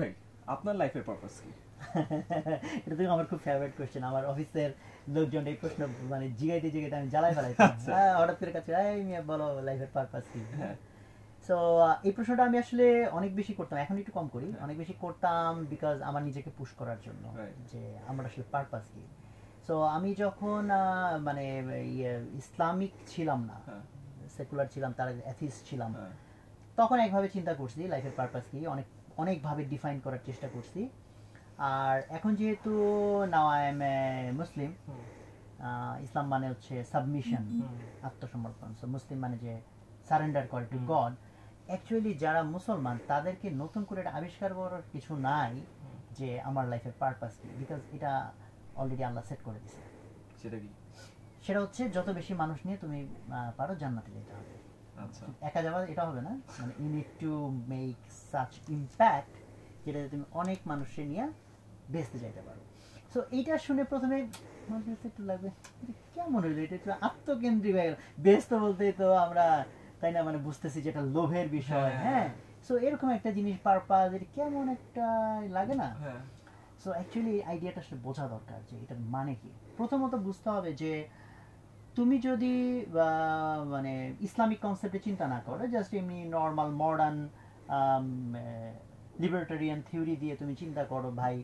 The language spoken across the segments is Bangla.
ভাই আপনার লাইফের পারপাস কি এটা তো আমার খুব ফেভারিট কোশ্চেন আমার অফিসের লোকজন এই প্রশ্ন মানে জিগাইতে জিগাইতে আমি জ্বালাই ফেলাই আচ্ছা। হ্যাঁ, হঠাৎ করে কাছে এই মিয়া বলো লাইফের পারপাস কি হ্যাঁ। এই প্রশ্নটা আমি আসলে অনেক বেশি করতাম এখন একটু কম করি হ্যাঁ। অনেক বেশি করতাম বিকজ আমার নিজেকে পুশ করার জন্য যে আমার আসলে পারপাস কি তো আমি যখন মানে ইয়ে, ইসলামিক ছিলাম না সেকুলার ছিলাম তার অ্যাথিস ছিলাম তখন একভাবে চিন্তা করছি লাইফের পারপাস কি অনেক অনেকভাবে ডিফাইন করার চেষ্টা করছি আর এখন যেহেতু নাও আই এম এ মুসলিম ইসলাম মানে হচ্ছে সাবমিশন আত্মসমর্পণ সো মুসলিম মানে যে সারেন্ডার করে টু গড অ্যাকচুয়ালি যারা মুসলমান তাদেরকে নতুন করে এটা আবিষ্কার করার কিছু নাই যে আমার লাইফের পারপাস কি বিকজ এটা অলরেডি আল্লাহ সেট করে দিছে সেটা কি সেটা হচ্ছে যত বেশি মানুষ নিয়ে তুমি পারো জান্নাতে যেতে হবে আচ্ছা। একা যাওয়া এটা হবে না মানে you need to make such impact যেটাতে তুমি অনেক মানুষকে নিয়ে বেঁচতে যাইতে পারো সো এইটা শুনে প্রথমে একটু লাগবে কেমন হইলো এটা একটু আত্মকেন্দ্রিক হয়ে গেল ব্যস্ত বলতে তো আমরা তাই না মানে বুঝতেছি যেটা লোভের বিষয় হ্যাঁ সো হ্যাঁ? এরকম একটা জিনিস পারপাস এটা কেমন একটা লাগে না সো অ্যাকচুয়ালি আইডিয়াটা আসলে বোঝা দরকার যে এটার মানে কি প্রথমত বুঝতে হবে যে তুমি যদি মানে ইসলামিক কনসেপ্টে চিন্তা না করো জাস্ট এমনি নর্মাল মডার্ন লিবার্টারিয়ান থিওরি দিয়ে তুমি চিন্তা করো ভাই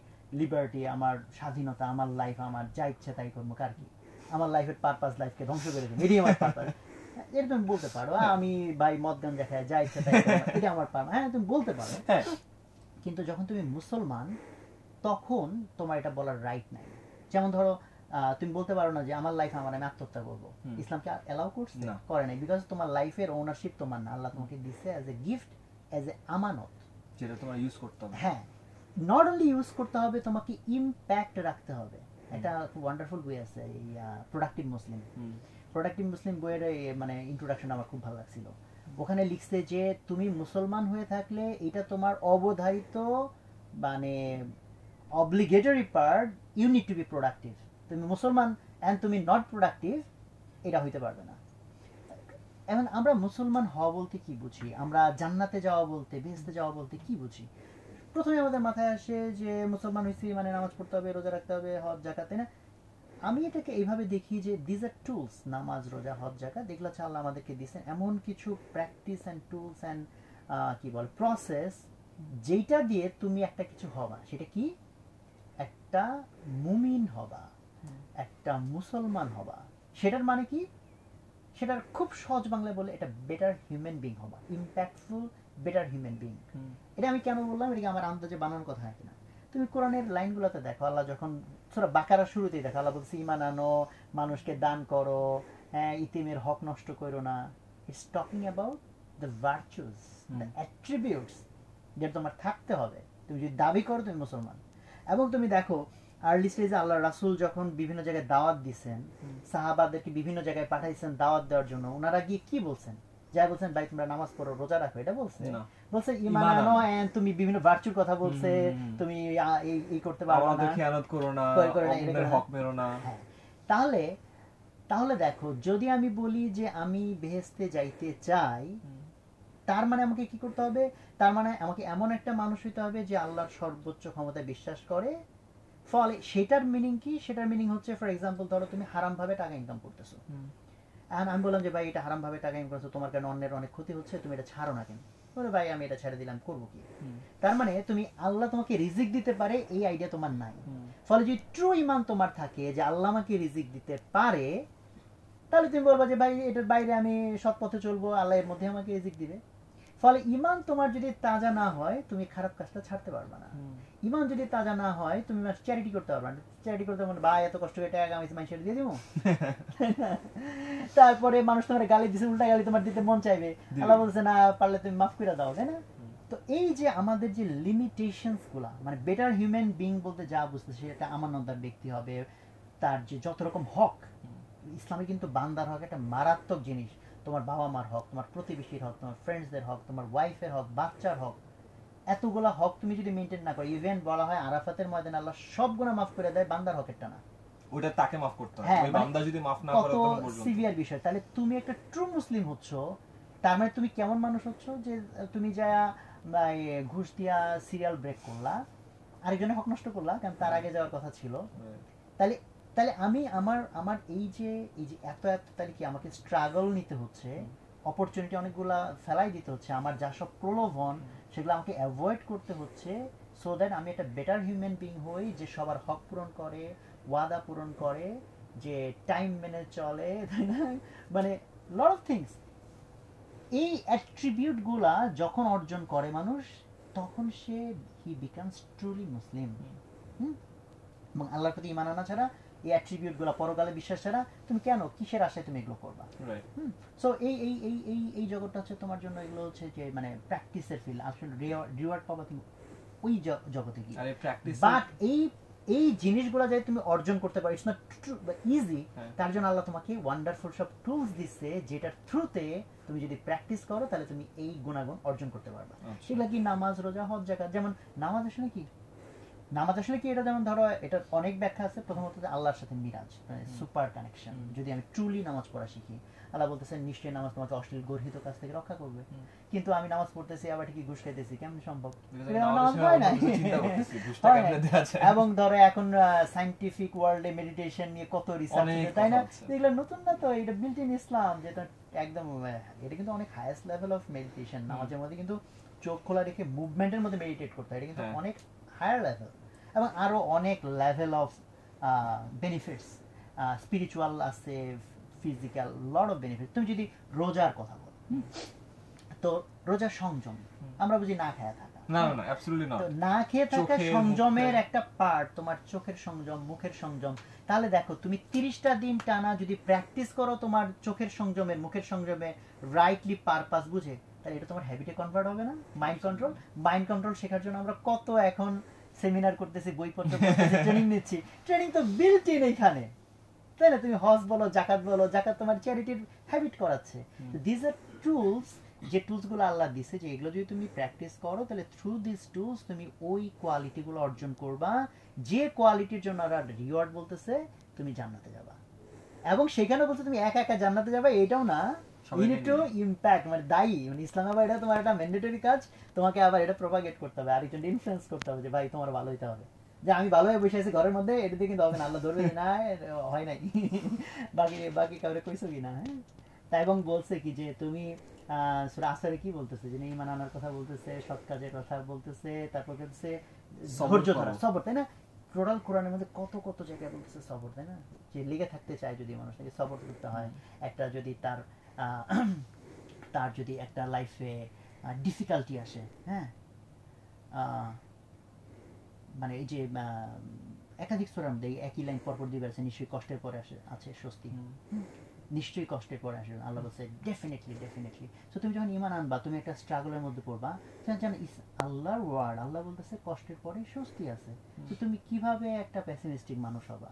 লিবার্টি আমার স্বাধীনতা আমার লাইফ আমার যা ইচ্ছে তাই করবো কার কি আমার লাইফের পারপাস লাইফকে ধ্বংস করে দেবে এটি আমার পারপাস এটা তুমি বলতে পারো আমি ভাই মদ গান দেখায় যা ইচ্ছে তাই এটা আমার পারপাস হ্যাঁ তুমি বলতে পারো হ্যাঁ। কিন্তু যখন তুমি মুসলমান তখন তোমার এটা বলার রাইট নাই যেমন ধরো তুমি বলতে পারো না যে আমার লাইফ আমার আমি আত্মহত্যা করবো ইসলাম কি অ্যালাউ করছে করে নাই বিকজ তোমার লাইফের ওনারশিপ তোমার না আল্লাহ তোমাকে দিচ্ছে as a gift as a আমানত যেটা তোমার ইউজ করতে হবে হ্যাঁ নট অনলি ইউজ করতে হবে তোমাকে ইম্প্যাক্ট রাখতে হবে এটা খুব ওয়ান্ডারফুল বই আছে এই প্রোডাক্টিভ মুসলিম প্রোডাক্টিভ মুসলিম বইয়ের মানে ইন্ট্রোডাকশন আমার খুব ভালো লাগছিল ওখানে লিখছে যে তুমি মুসলমান হয়ে থাকলে এটা তোমার অবধারিত মানে obligatory part you need to be productive তুমি মুসলমান অ্যান্ড তুমি নট প্রোডাক্টিভ এটা হইতে পারবে না এখন আমরা মুসলমান হওয়া বলতে কি বুঝি আমরা জান্নাতে যাওয়া বলতে বেসতে যাওয়া বলতে কি বুঝি প্রথমে আমাদের মাথায় আসে যে মুসলমান হয়েছি মানে নামাজ পড়তে হবে রোজা রাখতে হবে হজ জাকাতে না আমি এটাকে এইভাবে দেখি যে দিজ আর টুলস নামাজ রোজা হজ জাকা দেখলা আল্লাহ আমাদেরকে দিয়েছেন এমন কিছু প্র্যাকটিস অ্যান্ড টুলস অ্যান্ড কি বল প্রসেস যেটা দিয়ে তুমি একটা কিছু হবা সেটা কি একটা মুমিন হবা একটা মুসলমান হবা সেটার মানে কি সেটার খুব সহজ বাংলায় বলে এটা বেটার হিউম্যান বিং হবা ইম্প্যাক্টফুল বেটার হিউম্যান বিং এটা আমি কেন বললাম এটা আমার আন্দাজে বানানোর কথা নাকি না তুমি কোরআনের লাইনগুলোতে দেখো আল্লাহ যখন সোরা বাকারা শুরুতেই দেখো আল্লাহ বলছে ইমান আনো মানুষকে দান করো হ্যাঁ ইতিমের হক নষ্ট করো না it's talking about the virtues the attributes যেটা তোমার থাকতে হবে তুমি যদি দাবি করো তুমি মুসলমান এবং তুমি দেখো আর্লি স্টেজে আল্লাহ রাসুল যখন বিভিন্ন জায়গায় দাওয়াত দিছেন সাহাবাদেরকে বিভিন্ন জায়গায় পাঠাইছেন দাওয়াত দেওয়ার জন্য ওনারা গিয়ে কি বলছেন যাই বলছেন ভাই তোমরা নামাজ পড়ো রোজা রাখো এটা বলছে বলছে ইমান আনো এন্ড তুমি বিভিন্ন ভার্চুর কথা বলছে তুমি এই করতে পারো না খেয়ানত করো না হক মেরো না হ্যাঁ। তাহলে তাহলে দেখো যদি আমি বলি যে আমি বেহেস্তে যাইতে চাই তার মানে আমাকে কি করতে হবে তার মানে আমাকে এমন একটা মানুষ হইতে হবে যে আল্লাহর সর্বোচ্চ ক্ষমতায় বিশ্বাস করে ফলে সেটার মিনিং কি সেটার মিনিং হচ্ছে ফর এক্সাম্পল ধরো তুমি হারামভাবে টাকা ইনকাম করতেছো অ্যান্ড আমি বললাম যে ভাই এটা হারামভাবে টাকা ইনকাম করছো তোমার কারণে অন্যের অনেক ক্ষতি হচ্ছে তুমি এটা ছাড়ো না কেন বলে ভাই আমি এটা ছেড়ে দিলাম করবো কি তার মানে তুমি আল্লাহ তোমাকে রিজিক দিতে পারে এই আইডিয়া তোমার নাই ফলে যদি ট্রু ইমান তোমার থাকে যে আল্লাহ আমাকে রিজিক দিতে পারে তাহলে তুমি বলবা যে ভাই এটার বাইরে আমি সৎ পথে চলবো আল্লাহ এর মধ্যে আমাকে রিজিক দিবে ফলে ইমান তোমার যদি তাজা না হয় তুমি খারাপ কাজটা ছাড়তে পারবে না ইমান যদি তাজা না হয় তুমি চ্যারিটি করতে পারবে না চ্যারিটি করতে পারবে ভাই এত কষ্ট করে টাকা আমি মানুষের দিয়ে দিব তারপরে মানুষ তোমার গালি দিছে উল্টা গালি তোমার দিতে মন চাইবে আল্লাহ বলছে না পারলে তুমি মাফ করে দাও তাই না তো এই যে আমাদের যে লিমিটেশনস গুলা মানে বেটার হিউম্যান বিং বলতে যা বুঝতে সে একটা আমানতদার ব্যক্তি হবে তার যে যত রকম হক ইসলামে কিন্তু বান্দার হক একটা মারাত্মক জিনিস তোমার বাবা মার হক তোমার প্রতিবেশীর হক তোমার ফ্রেন্ডসদের হক তোমার ওয়াইফের হক বাচ্চার হক এতগুলো হক তুমি যদি মেনটেন না করো ইভেন বলা হয় আরাফাতের ময়দান আল্লাহ সবগুলো মাফ করে দেয় বান্দার হকের টানা ওটা তাকে মাফ করতে হয় হ্যাঁ, ওই মানে বান্দা যদি মাফ না করে তখন সিভিয়ার বিষয় তাহলে তুমি একটা ট্রু মুসলিম তার মানে তুমি কেমন মানুষ হচ্ছ যে তুমি যা ঘুষ দিয়া সিরিয়াল ব্রেক করলা আরেকজনের হক নষ্ট করলা কারণ তার হ্যাঁ। আগে যাওয়ার কথা ছিল হ্যাঁ। তাহলে তাহলে আমি আমার আমার এই যে এই যে এত এত তাহলে কি আমাকে স্ট্রাগল নিতে হচ্ছে অপরচুনিটি অনেকগুলা ফেলাই দিতে হচ্ছে আমার যা সব প্রলোভন সেগুলো আমাকে অ্যাভয়েড করতে হচ্ছে সো দ্যাট আমি একটা বেটার হিউম্যান বিং হই যে সবার হক পূরণ করে ওয়াদা পূরণ করে যে টাইম মেনে চলে মানে লট অফ থিংস এই অ্যাট্রিবিউটগুলা যখন অর্জন করে মানুষ তখন সে হি বিকামস ট্রুলি মুসলিম হুম এবং আল্লাহর প্রতি ইমান আনা ছাড়া এই অ্যাট্রিবিউটগুলো পরকালে বিশ্বাস তুমি কেন কিসের আশায় তুমি এগুলো করবা সো এই এই এই এই এই জগৎটা হচ্ছে তোমার জন্য এগুলো হচ্ছে যে মানে প্র্যাকটিসের ফিল আসলে রিওয়ার্ড পাবা তুমি ওই জগতে গিয়ে বাট এই এই জিনিসগুলো যাই তুমি অর্জন করতে পারো ইটস নট ইজি তার জন্য আল্লাহ তোমাকে ওয়ান্ডারফুল সব টুলস দিচ্ছে যেটার থ্রুতে তুমি যদি প্র্যাকটিস করো তাহলে তুমি এই গুণাগুণ অর্জন করতে পারবা আচ্ছা। সেগুলো কি নামাজ রোজা হজ জায়গা যেমন নামাজ আসলে কি নামাজ আসলে কি এটা যেমন ধরো এটার অনেক ব্যাখ্যা আছে প্রথমত আল্লাহর সাথে মিরাজ মানে সুপার কানেকশন যদি আমি ট্রুলি নামাজ পড়া শিখি আল্লাহ বলতেছে নিশ্চয়ই নামাজ তোমাকে অশ্লীল গর্হিত কাজ থেকে রক্ষা করবে কিন্তু আমি নামাজ পড়তেছি আবার ঠিকই ঘুষ খাইতেছি কেমন সম্ভব এবং ধরো এখন সাইন্টিফিক ওয়ার্ল্ডে মেডিটেশন নিয়ে কত রিসার্চ তাই না এগুলো নতুন না তো এটা বিল্ট ইন ইসলাম যেটা একদম এটা কিন্তু অনেক হায়েস্ট লেভেল অফ মেডিটেশন নামাজের মধ্যে কিন্তু চোখ খোলা রেখে মুভমেন্টের মধ্যে মেডিটেট করতে হয় এটা কিন্তু হ্যাঁ। অনেক হায়ার লেভেল এবং আরও অনেক লেভেল অফ বেনিফিটস স্পিরিচুয়াল আছে ফিজিক্যাল লড অফ বেনিফিট তুমি যদি রোজার কথা বল তো রোজার সংযম আমরা বুঝি না খায়া থাকা না না অ্যাবসলিউটলি না না খেয়ে থাকা সংযমের একটা পার্ট তোমার চোখের সংযম মুখের সংযম তাহলে দেখো তুমি তিরিশটা দিন টানা যদি প্র্যাকটিস করো তোমার চোখের সংযমের মুখের সংযমে রাইটলি পারপাস বুঝে তাহলে এটা তোমার হ্যাবিটে কনভার্ট হবে না মাইন্ড কন্ট্রোল মাইন্ড কন্ট্রোল শেখার জন্য আমরা কত এখন সেমিনার করতেছি বই করতেছি ট্রেনিং নিচ্ছি ট্রেনিং তো বিল্ট ইন এইখানে তাই না তুমি হজ বলো জাকাত বলো জাকাত তোমার চ্যারিটির হ্যাবিট করাচ্ছে দিজ আর টুলস যে টুলসগুলো আল্লাহ দিছে যে এগুলো যদি তুমি প্র্যাকটিস করো তাহলে থ্রু দিস টুলস তুমি ওই কোয়ালিটিগুলো অর্জন করবা যে কোয়ালিটির জন্য আর রিওয়ার্ড বলতেছে তুমি জান্নাতে যাবা এবং সেখানে বলছে তুমি একা একা জান্নাতে যাবা এটাও না মানে মানে আমি ভালো বসে আছি ঘরের মধ্যে এটা দিয়ে কিন্তু হবে না আল্লাহ ধরবে না হয় নাই বাকি বাকি কাউরে কি না হ্যাঁ? এবং বলছে কি যে তুমি আসারে কি বলতেছে যে ইমান আনার কথা বলতেছে সৎ কাজের কথা বলতেছে তারপর বলতেছে ধৈর্য ধরা সবর তাই না টোটাল কোরআনের মধ্যে কত কত জায়গায় বলতেছে সবর তাই না যে লেগে থাকতে চায় যদি মানুষ সবর করতে হয় একটা যদি তার তার যদি একটা লাইফে ডিফিকাল্টি আসে হ্যাঁ মানে এই যে একাধিক সোরাম দেখি একই লাইন পরপর দিয়ে আছে নিশ্চয়ই কষ্টের পরে আসে আছে স্বস্তি নিশ্চয়ই কষ্টের পরে আসবে আল্লাহ বলছে ডেফিনেটলি ডেফিনেটলি সো তুমি যখন ইমান আনবা তুমি একটা স্ট্রাগলের মধ্যে পড়বা তুমি জানো ইস আল্লাহর ওয়ার্ড আল্লাহ বলতেছে কষ্টের পরে স্বস্তি আছে তো তুমি কিভাবে একটা প্যাসিমিস্টিক মানুষ হবা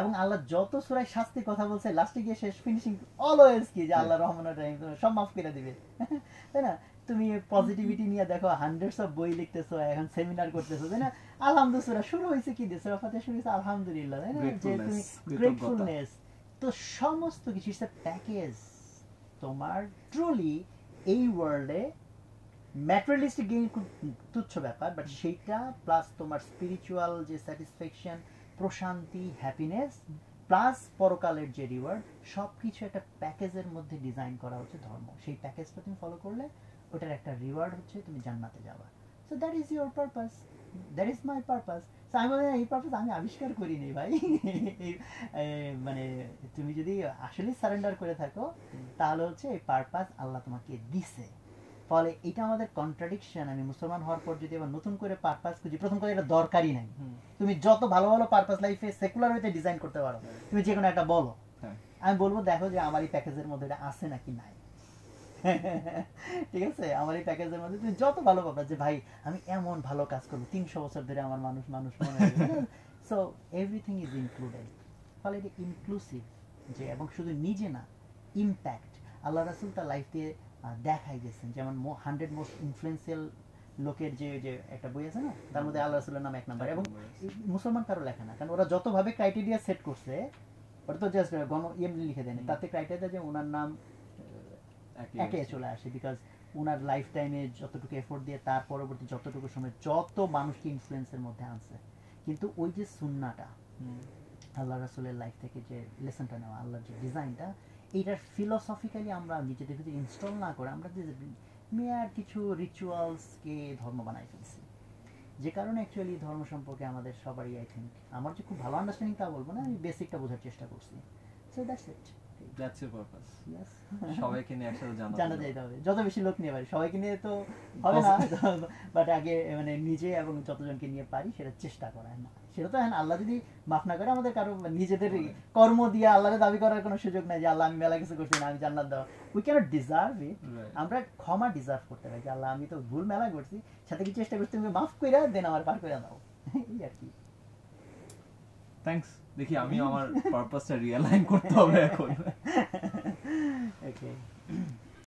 এবং আল্লাহ যত সুরায় শাস্তির কথা বলছে লাস্টে গিয়ে শেষ ফিনিশিং অলওয়েজ কি যে আল্লাহ রহমান রাহিম সব মাফ করে দিবে তাই না তুমি পজিটিভিটি নিয়ে দেখো হান্ড্রেডস অফ বই লিখতেছো এখন সেমিনার করতেছো তাই না আলহামদুলিল্লাহ শুরু হয়েছে কি দিয়ে সুরা ফাতে শুরু হয়েছে আলহামদুলিল্লাহ তাই না যে তুমি গ্রেটফুলনেস তো সমস্ত কিছু ইটস প্যাকেজ তোমার ট্রুলি এই ওয়ার্ল্ডে ম্যাটেরিয়ালিস্টিক গেইন খুব তুচ্ছ ব্যাপার বাট সেইটা প্লাস তোমার স্পিরিচুয়াল যে স্যাটিসফ্যাকশন প্রশান্তি হ্যাপিনেস প্লাস পরকালের যে রিওয়ার্ড সব কিছু একটা প্যাকেজের মধ্যে ডিজাইন করা হচ্ছে ধর্ম সেই প্যাকেজটা তুমি ফলো করলে ওটার একটা রিওয়ার্ড হচ্ছে তুমি জান্নাতে যাওয়া so that is your purpose that is my purpose আমি বলি এই পারপাস আমি আবিষ্কার করিনি ভাই মানে তুমি যদি আসলে সারেন্ডার করে থাকো তাহলে হচ্ছে এই পারপাস আল্লাহ তোমাকে দিছে ফলে এটা আমাদের কন্ট্রাডিকশন আমি মুসলমান হওয়ার পর যদি আবার নতুন করে পারপাস খুঁজি প্রথম করে এটা দরকারই নাই তুমি যত ভালো ভালো পারপাস লাইফে সেকুলার হইতে ডিজাইন করতে পারো হ্যাঁ। তুমি যে কোনো একটা বলো হ্যাঁ। আমি বলবো দেখো যে আমার এই প্যাকেজের মধ্যে এটা আছে নাকি নাই ঠিক আছে আমার এই প্যাকেজের মধ্যে তুমি যত ভালো পাবা যে ভাই আমি এমন ভালো কাজ করবো তিনশো বছর ধরে আমার মানুষ মানুষ মনে সো এভরিথিং ইজ ইনক্লুডেড ফলে এটা ইনক্লুসিভ যে এবং শুধু নিজে না ইম্প্যাক্ট আল্লাহ রাসুল তার লাইফ দিয়ে দেখাই গেছেন যেমন হান্ড্রেড মোস্ট ইনফ্লুয়েন্সিয়াল লোকের যে যে একটা বই আছে না তার মধ্যে আল্লাহ রসুল্লাহ নাম এক নাম্বার এবং মুসলমান কারো লেখা না কারণ ওরা যতভাবে ক্রাইটেরিয়া সেট করছে ওরা তো জাস্ট গণ এমনি লিখে দেয়নি তাতে ক্রাইটেরিয়া যে ওনার নাম একে চলে আসে বিকজ ওনার লাইফ টাইমে যতটুকু এফোর্ট দিয়ে তার পরবর্তী যতটুকু সময় যত মানুষকে ইনফ্লুয়েন্সের মধ্যে আনছে কিন্তু ওই যে সুন্নাটা আল্লাহ রাসুলের লাইফ থেকে যে লেসনটা নেওয়া আল্লাহর যে ডিজাইনটা এইটার ফিলোসফিক্যালি আমরা নিজেদের ভিতরে ইনস্টল না করে আমরা যে মেয়ার কিছু রিচুয়ালসকে ধর্ম বানাই ফেলছি যে কারণে অ্যাকচুয়ালি ধর্ম সম্পর্কে আমাদের সবারই আই থিঙ্ক আমার যে খুব ভালো আন্ডারস্ট্যান্ডিং তা বলবো না আমি বেসিকটা বোঝার চেষ্টা করছি সো দ্যাটস ইট নিয়ে পারি সেটা চেষ্টা করা না সেটা তো এখন আল্লাহ যদি মাফ না করে আমাদের কারো নিজেদের হ্যাঁ। কর্ম দিয়ে আল্লাহরে দাবি করার কোনো সুযোগ নাই যে আল্লাহ আমি মেলা কিছু করছি না আমি জান্নাত দাও উই ক্যানট ডিজার্ভ ইট আমরা ক্ষমা ডিজার্ভ করতে পারি যে আল্লাহ আমি তো ভুল মেলা করছি সাথে কি চেষ্টা করছি তুমি মাফ করে দেন আমার পার করে দাও এই আর কি থ্যাঙ্কস দেখি আমি আমার পারপাসটা রিয়ালাইন করতে হবে এখন ওকে